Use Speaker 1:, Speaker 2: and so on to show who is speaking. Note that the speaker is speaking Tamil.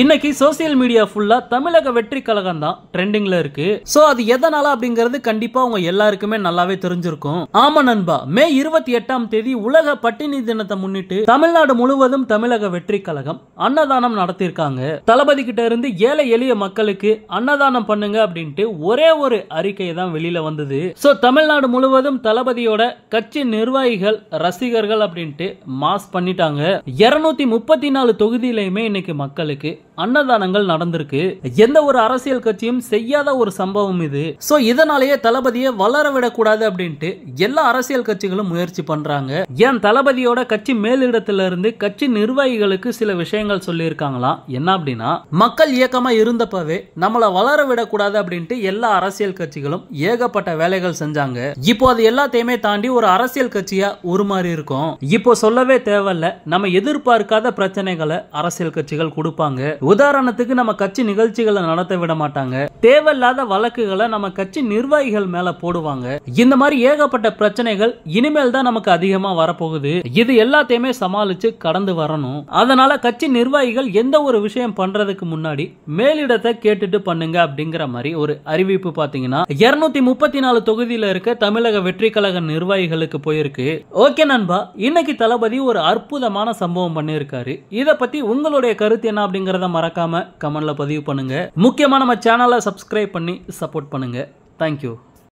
Speaker 1: இன்னைக்கு சோசியல் மீடியா ஃபுல்லா தமிழக வெற்றி கழகம் தான் ட்ரெண்டிங்ல இருக்கு சோ அது எதனால அப்படிங்கிறது கண்டிப்பா உங்க எல்லாருக்குமே நல்லாவே தெரிஞ்சிருக்கும் ஆமா நண்பா மே இருபத்தி எட்டாம் தேதி உலக பட்டினி தினத்தை முன்னிட்டு தமிழ்நாடு முழுவதும் தமிழக வெற்றி கழகம் அன்னதானம் நடத்தியிருக்காங்க தளபதி கிட்ட இருந்து ஏழை எளிய மக்களுக்கு அன்னதானம் பண்ணுங்க அப்படின்ட்டு ஒரே ஒரு அறிக்கை தான் வெளியில வந்தது சோ தமிழ்நாடு முழுவதும் தளபதியோட கட்சி நிர்வாகிகள் ரசிகர்கள் அப்படின்ட்டு மாஸ் பண்ணிட்டாங்க இருநூத்தி முப்பத்தி நாலு தொகுதியிலையுமே இன்னைக்கு மக்களுக்கு அன்னதானங்கள் நடந்திருக்கு எந்த ஒரு அரசியல் கட்சியும் செய்யாத ஒரு சம்பவம் இது சோ இதனாலேயே தளபதியை வளர விடக்கூடாது அப்படின்ட்டு எல்லா அரசியல் கட்சிகளும் முயற்சி பண்றாங்க ஏன் தளபதியோட கட்சி மேலிடத்துல இருந்து கட்சி நிர்வாகிகளுக்கு சில விஷயங்கள் சொல்லியிருக்காங்களாம் என்ன அப்படின்னா மக்கள் இயக்கமா இருந்தப்பவே நம்மள வளர விடக்கூடாது அப்படின்ட்டு எல்லா அரசியல் கட்சிகளும் ஏகப்பட்ட வேலைகள் செஞ்சாங்க இப்போ அது எல்லாத்தையுமே தாண்டி ஒரு அரசியல் கட்சியா ஒரு மாதிரி இருக்கும் இப்போ சொல்லவே தேவையில்ல நம்ம எதிர்பார்க்காத பிரச்சனைகளை அரசியல் கட்சிகள் கொடுப்பாங்க உதாரணத்துக்கு நம்ம கட்சி நிகழ்ச்சிகளை நடத்த விட மாட்டாங்க தேவையில்லாத வழக்குகளை நம்ம கட்சி நிர்வாகிகள் மேல போடுவாங்க இந்த மாதிரி ஏகப்பட்ட பிரச்சனைகள் இனிமேல் தான் நமக்கு அதிகமா வரப்போகுது இது எல்லாத்தையுமே சமாளிச்சு கடந்து வரணும் அதனால கட்சி நிர்வாகிகள் எந்த ஒரு விஷயம் பண்றதுக்கு முன்னாடி மேலிடத்தை கேட்டுட்டு பண்ணுங்க அப்படிங்கிற மாதிரி ஒரு அறிவிப்பு பாத்தீங்கன்னா இருநூத்தி முப்பத்தி நாலு தொகுதியில இருக்க தமிழக வெற்றி கழக நிர்வாகிகளுக்கு போயிருக்கு ஓகே நண்பா இன்னைக்கு தளபதி ஒரு அற்புதமான சம்பவம் பண்ணியிருக்காரு இதை பத்தி உங்களுடைய கருத்து என்ன அப்படிங்கிற என்னங்கிறத மறக்காமல் கமெண்டில் பதிவு பண்ணுங்கள் முக்கியமாக நம்ம சேனலை சப்ஸ்கிரைப் பண்ணி சப்போர்ட் பண்ணுங்கள் தேங்க்யூ